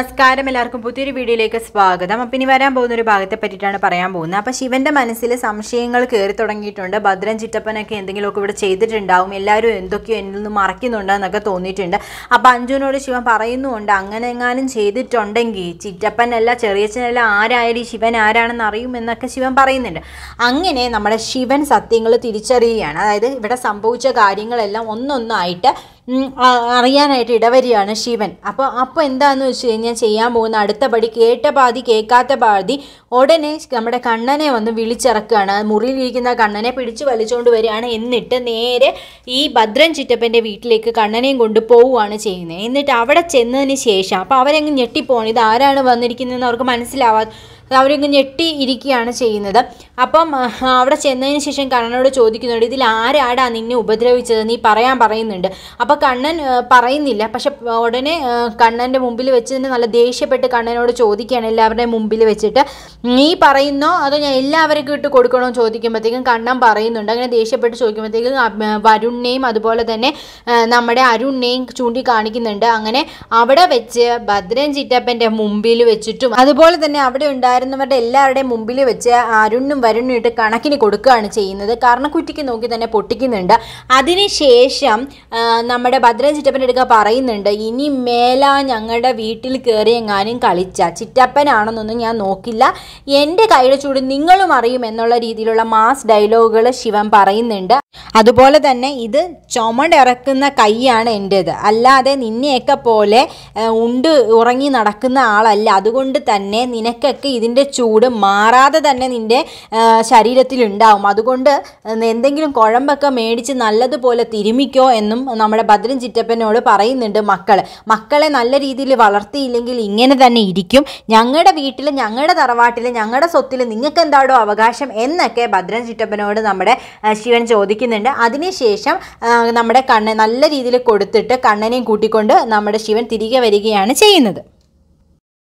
നമസ്കാരം എല്ലാവർക്കും പുതിയൊരു വീഡിയോയിലേക്ക് സ്വാഗതം അപ്പം ഇനി വരാൻ പോകുന്ന ഒരു ഭാഗത്തെ പറ്റിയിട്ടാണ് പറയാൻ പോകുന്നത് അപ്പം ശിവൻ്റെ മനസ്സിൽ സംശയങ്ങൾ കയറി തുടങ്ങിയിട്ടുണ്ട് ഭദ്രൻ ചിറ്റപ്പനൊക്കെ എന്തെങ്കിലുമൊക്കെ ഇവിടെ ചെയ്തിട്ടുണ്ടാവും എല്ലാവരും എന്തൊക്കെയോ എന്നിൽ നിന്ന് മറക്കുന്നുണ്ട് എന്നൊക്കെ തോന്നിയിട്ടുണ്ട് അപ്പം അഞ്ജുനോട് ശിവൻ പറയുന്നുണ്ട് അങ്ങനെ എങ്ങാനും ചെയ്തിട്ടുണ്ടെങ്കിൽ ചിറ്റപ്പനല്ല ചെറിയച്ഛനല്ല ആരായാലും ശിവൻ ആരാണെന്ന് അറിയും എന്നൊക്കെ ശിവൻ പറയുന്നുണ്ട് അങ്ങനെ നമ്മുടെ ശിവൻ സത്യങ്ങൾ തിരിച്ചറിയുകയാണ് അതായത് ഇവിടെ സംഭവിച്ച കാര്യങ്ങളെല്ലാം ഒന്നൊന്നായിട്ട് അറിയാനായിട്ട് ഇടവരികയാണ് ശിവൻ അപ്പോൾ അപ്പോൾ എന്താണെന്ന് വെച്ച് കഴിഞ്ഞാൽ ചെയ്യാൻ പോകുന്ന അടുത്ത പടി കേട്ട പാതി കേൾക്കാത്ത പാതി ഉടനെ നമ്മുടെ കണ്ണനെ വന്ന് വിളിച്ചിറക്കുകയാണ് മുറിയിലിരിക്കുന്ന കണ്ണനെ പിടിച്ചു വലിച്ചുകൊണ്ട് വരികയാണ് എന്നിട്ട് നേരെ ഈ ഭദ്രൻ ചിറ്റപ്പൻ്റെ വീട്ടിലേക്ക് കണ്ണനെയും കൊണ്ട് പോവുകയാണ് ചെയ്യുന്നത് എന്നിട്ട് അവിടെ ചെന്നതിന് ശേഷം അപ്പോൾ അവരങ്ങ് ഞെട്ടിപ്പോകണം ഇത് ആരാണ് വന്നിരിക്കുന്നതെന്ന് അവർക്ക് മനസ്സിലാവാ അവരിങ്ങ് ഞെട്ടി ഇരിക്കുകയാണ് ചെയ്യുന്നത് അപ്പം അവിടെ ചെന്നതിന് ശേഷം കണ്ണനോട് ചോദിക്കുന്നുണ്ട് ഇതിൽ ആരാടാ നിന്നെ ഉപദ്രവിച്ചത് നീ പറയാൻ പറയുന്നുണ്ട് അപ്പോൾ കണ്ണൻ പറയുന്നില്ല പക്ഷെ ഉടനെ കണ്ണൻ്റെ മുമ്പിൽ വെച്ച് തന്നെ നല്ല ദേഷ്യപ്പെട്ട് കണ്ണനോട് ചോദിക്കുകയാണ് എല്ലാവരുടെയും മുമ്പിൽ വെച്ചിട്ട് നീ പറയുന്നോ അതോ ഞാൻ എല്ലാവർക്കും ഇട്ട് കൊടുക്കണോ ചോദിക്കുമ്പോഴത്തേക്കും കണ്ണൻ പറയുന്നുണ്ട് അങ്ങനെ ദേഷ്യപ്പെട്ട് ചോദിക്കുമ്പോഴത്തേക്കും വരുണ്ണേയും അതുപോലെ തന്നെ നമ്മുടെ അരുണിനെയും ചൂണ്ടിക്കാണിക്കുന്നുണ്ട് അങ്ങനെ അവിടെ വെച്ച് ഭദ്രൻ ചിറ്റപ്പൻ്റെ മുമ്പിൽ വെച്ചിട്ടും അതുപോലെ തന്നെ അവിടെ ഉണ്ടായ വരുന്നവരുടെ എല്ലാവരുടെയും മുമ്പിൽ വെച്ച് അരുണും വരുണും ഇട്ട് കണക്കിന് കൊടുക്കുകയാണ് ചെയ്യുന്നത് കർണക്കുറ്റിക്ക് നോക്കി തന്നെ പൊട്ടിക്കുന്നുണ്ട് അതിനുശേഷം നമ്മുടെ ഭദ്രൻ ചിറ്റപ്പൻ്റെ അടുക്ക പറയുന്നുണ്ട് ഇനി മേലാ ഞങ്ങളുടെ വീട്ടിൽ കയറി എങ്ങാനും കളിച്ച ചിറ്റപ്പനാണെന്നൊന്നും ഞാൻ നോക്കില്ല എൻ്റെ കൈയുടെ ചൂട് നിങ്ങളും അറിയും എന്നുള്ള രീതിയിലുള്ള മാസ് ഡയലോഗുകൾ ശിവൻ പറയുന്നുണ്ട് അതുപോലെ തന്നെ ഇത് ചുമടിറക്കുന്ന കൈയാണ് എൻ്റെത് അല്ലാതെ നിന്നെയൊക്കെ പോലെ ഉണ്ട് ഉറങ്ങി നടക്കുന്ന ആളല്ല അതുകൊണ്ട് തന്നെ നിനക്കൊക്കെ ഇതിന് നിന്റെ ചൂട് മാറാതെ തന്നെ നിന്റെ ശരീരത്തിൽ ഉണ്ടാവും അതുകൊണ്ട് എന്തെങ്കിലും കുഴമ്പൊക്കെ മേടിച്ച് നല്ലതുപോലെ തിരുമിക്കോ എന്നും നമ്മുടെ ഭദ്രൻ ചിറ്റപ്പനോട് പറയുന്നുണ്ട് മക്കൾ മക്കളെ നല്ല രീതിയിൽ വളർത്തിയില്ലെങ്കിൽ ഇങ്ങനെ തന്നെ ഇരിക്കും ഞങ്ങളുടെ വീട്ടിൽ ഞങ്ങളുടെ തറവാട്ടിൽ ഞങ്ങളുടെ സ്വത്തിൽ നിങ്ങൾക്ക് എന്താണോ അവകാശം എന്നൊക്കെ ഭദ്രൻ ചിറ്റപ്പനോട് നമ്മുടെ ശിവൻ ചോദിക്കുന്നുണ്ട് അതിനുശേഷം നമ്മുടെ കണ്ണൻ നല്ല രീതിയിൽ കൊടുത്തിട്ട് കണ്ണനെയും കൂട്ടിക്കൊണ്ട് നമ്മുടെ ശിവൻ തിരികെ വരികയാണ് ചെയ്യുന്നത്